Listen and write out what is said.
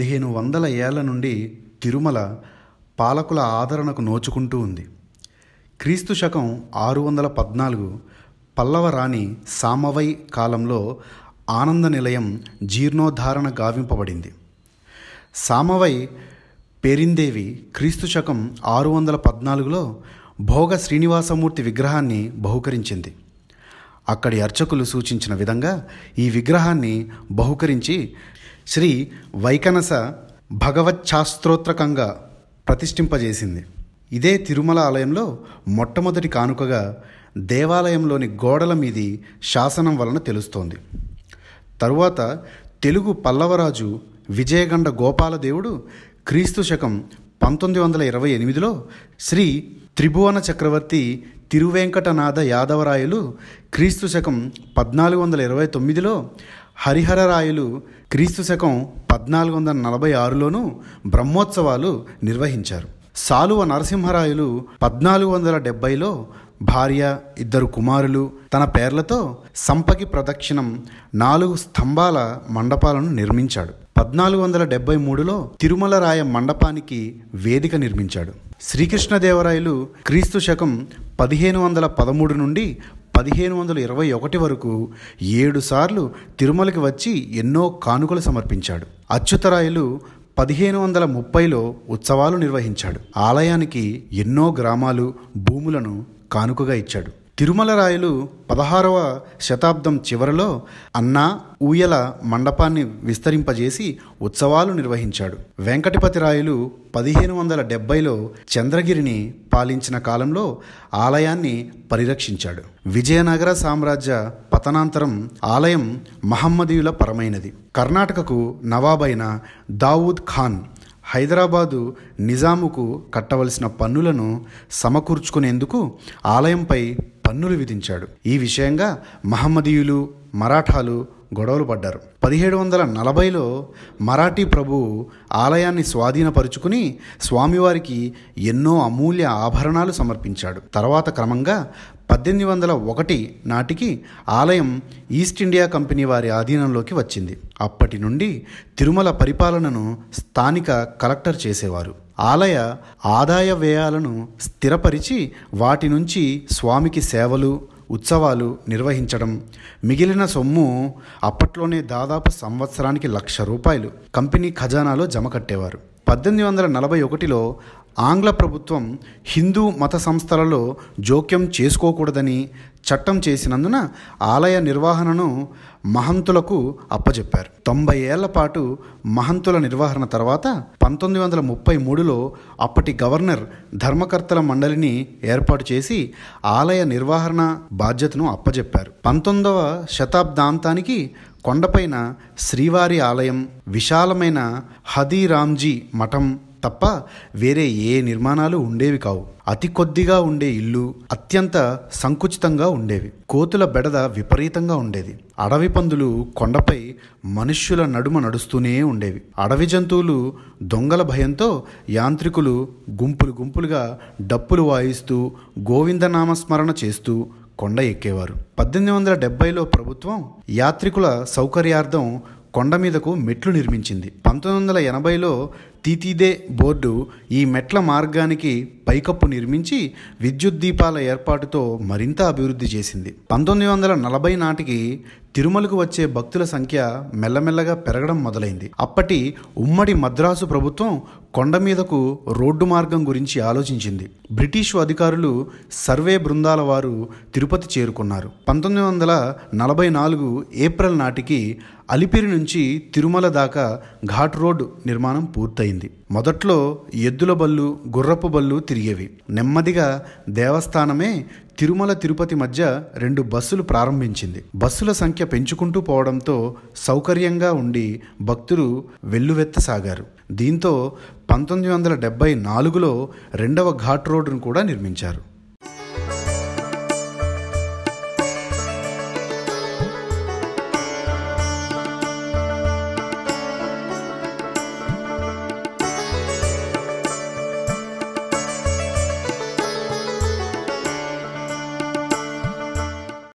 పదిహేను వందల ఏళ్ల నుండి తిరుమల పాలకుల ఆదరణకు నోచుకుంటూ ఉంది క్రీస్తు శకం ఆరు వందల పద్నాలుగు పల్లవ రాణి సామవై కాలంలో ఆనంద నిలయం జీర్ణోద్ధారణ గావింపబడింది సామవై పేరిందేవి క్రీస్తు శకం ఆరు వందల పద్నాలుగులో భోగ శ్రీనివాసమూర్తి విగ్రహాన్ని బహుకరించింది అక్కడి అర్చకులు సూచించిన విధంగా ఈ విగ్రహాన్ని బహుకరించి శ్రీ వైకనస భగవచ్ఛాస్త్రోత్రకంగా ప్రతిష్ఠింపజేసింది ఇదే తిరుమల ఆలయంలో మొట్టమొదటి కానుకగా దేవాలయంలోని గోడల మీది శాసనం వలన తెలుస్తోంది తరువాత తెలుగు పల్లవరాజు విజయగండ గోపాలదేవుడు క్రీస్తు శకం పంతొమ్మిది వందల ఇరవై ఎనిమిదిలో శ్రీ త్రిభువన చక్రవర్తి తిరువెంకటనాథ యాదవరాయలు క్రీస్తు శకం పద్నాలుగు వందల ఇరవై తొమ్మిదిలో హరిహరరాయలు క్రీస్తు శకం పద్నాలుగు వందల నలభై ఆరులోనూ బ్రహ్మోత్సవాలు నిర్వహించారు సాలువ నరసింహరాయులు పద్నాలుగు వందల డెబ్బైలో భార్య ఇద్దరు కుమారులు తన పేర్లతో సంపకి ప్రదక్షిణం నాలుగు స్తంభాల మండపాలను నిర్మించాడు పద్నాలుగు వందల డెబ్బై మూడులో తిరుమలరాయ మండపానికి వేదిక నిర్మించాడు శ్రీకృష్ణదేవరాయలు క్రీస్తు శకం పదిహేను వందల పదమూడు నుండి పదిహేను వందల ఇరవై ఒకటి వరకు ఏడుసార్లు తిరుమలకి వచ్చి ఎన్నో కానుకలు సమర్పించాడు అచ్యుతరాయలు పదిహేను వందల ముప్పైలో ఉత్సవాలు నిర్వహించాడు ఆలయానికి ఎన్నో గ్రామాలు భూములను కానుకగా ఇచ్చాడు తిరుమల రాయలు పదహారవ శతాబ్దం చివరలో అన్నా ఊయల మండపాన్ని విస్తరింపజేసి ఉత్సవాలు నిర్వహించాడు వెంకటపతి రాయలు పదిహేను వందల డెబ్బైలో చంద్రగిరిని పాలించిన కాలంలో ఆలయాన్ని పరిరక్షించాడు విజయనగర సామ్రాజ్య పతనాంతరం ఆలయం మహమ్మదీయుల పరమైనది కర్ణాటకకు నవాబైన దావూద్ ఖాన్ హైదరాబాదు నిజాముకు కట్టవలసిన పన్నులను సమకూర్చుకునేందుకు ఆలయంపై పన్నులు విధించాడు ఈ విషయంగా మహమ్మదీయులు మరాఠాలు గొడవలు పడ్డారు పదిహేడు వందల నలభైలో మరాఠీ ప్రభు ఆలయాన్ని స్వాధీనపరుచుకుని స్వామివారికి ఎన్నో అమూల్య ఆభరణాలు సమర్పించాడు తర్వాత క్రమంగా పద్దెనిమిది వందల ఒకటి నాటికి ఆలయం ఈస్ట్ ఇండియా కంపెనీ వారి ఆధీనంలోకి వచ్చింది అప్పటి నుండి తిరుమల పరిపాలనను స్థానిక కలెక్టర్ చేసేవారు ఆలయ ఆదాయ వ్యయాలను స్థిరపరిచి వాటి నుంచి స్వామికి సేవలు ఉత్సవాలు నిర్వహించడం మిగిలిన సొమ్ము అప్పట్లోనే దాదాపు సంవత్సరానికి లక్ష రూపాయలు కంపెనీ ఖజానాలో జమ కట్టేవారు పద్దెనిమిది వందల నలభై ఒకటిలో ఆంగ్ల ప్రభుత్వం హిందూ మత సంస్థలలో జోక్యం చేసుకోకూడదని చట్టం చేసినందున ఆలయ నిర్వహణను మహంతులకు అప్పజెప్పారు తొంభై ఏళ్ల పాటు మహంతుల నిర్వహణ తర్వాత పంతొమ్మిది వందల ముప్పై మూడులో అప్పటి గవర్నర్ ధర్మకర్తల మండలిని ఏర్పాటు చేసి ఆలయ నిర్వహణ బాధ్యతను అప్పజెప్పారు పంతొమ్మిదవ శతాబ్దాంతానికి కొండపైన శ్రీవారి ఆలయం విశాలమైన హదీరామ్జీ మఠం తప్ప వేరే ఏ నిర్మాణాలు ఉండేవి కావు అతి కొద్దిగా ఉండే ఇల్లు అత్యంత సంకుచితంగా ఉండేవి కోతుల బెడద విపరీతంగా ఉండేది అడవి పందులు కొండపై మనుష్యుల నడుమ నడుస్తూనే ఉండేవి అడవి జంతువులు దొంగల భయంతో యాంత్రికులు గుంపులు గుంపులుగా డప్పులు వాయిస్తూ గోవిందనామ స్మరణ చేస్తూ కొండ ఎక్కేవారు పద్దెనిమిది వందల డెబ్బైలో ప్రభుత్వం యాత్రికుల సౌకర్యార్థం కొండ మీదకు మెట్లు నిర్మించింది పంతొమ్మిది వందల ఎనభైలో తీతీదే బోర్డు ఈ మెట్ల మార్గానికి పైకప్పు నిర్మించి విద్యుత్ దీపాల ఏర్పాటుతో మరింత అభివృద్ధి చేసింది పంతొమ్మిది వందల నలభై నాటికి తిరుమలకు వచ్చే భక్తుల సంఖ్య మెల్లమెల్లగా పెరగడం మొదలైంది అప్పటి ఉమ్మడి మద్రాసు ప్రభుత్వం కొండ మీదకు రోడ్డు మార్గం గురించి ఆలోచించింది బ్రిటిష్ అధికారులు సర్వే బృందాల వారు తిరుపతి చేరుకున్నారు పంతొమ్మిది వందల నలభై నాలుగు ఏప్రిల్ నాటికి అలిపిరి నుంచి తిరుమల దాకా ఘాట్ రోడ్ నిర్మాణం పూర్తయింది మొదట్లో ఎద్దుల బళ్ళు గుర్రపు బళ్ళు తిరిగేవి నెమ్మదిగా దేవస్థానమే తిరుమల తిరుపతి మధ్య రెండు బస్సులు ప్రారంభించింది బస్సుల సంఖ్య పెంచుకుంటూ పోవడంతో సౌకర్యంగా ఉండి భక్తులు వెల్లువెత్తసాగారు దీంతో పంతొమ్మిది వందల డెబ్బై నాలుగులో రెండవ ఘాట్ రోడ్డును కూడా నిర్మించారు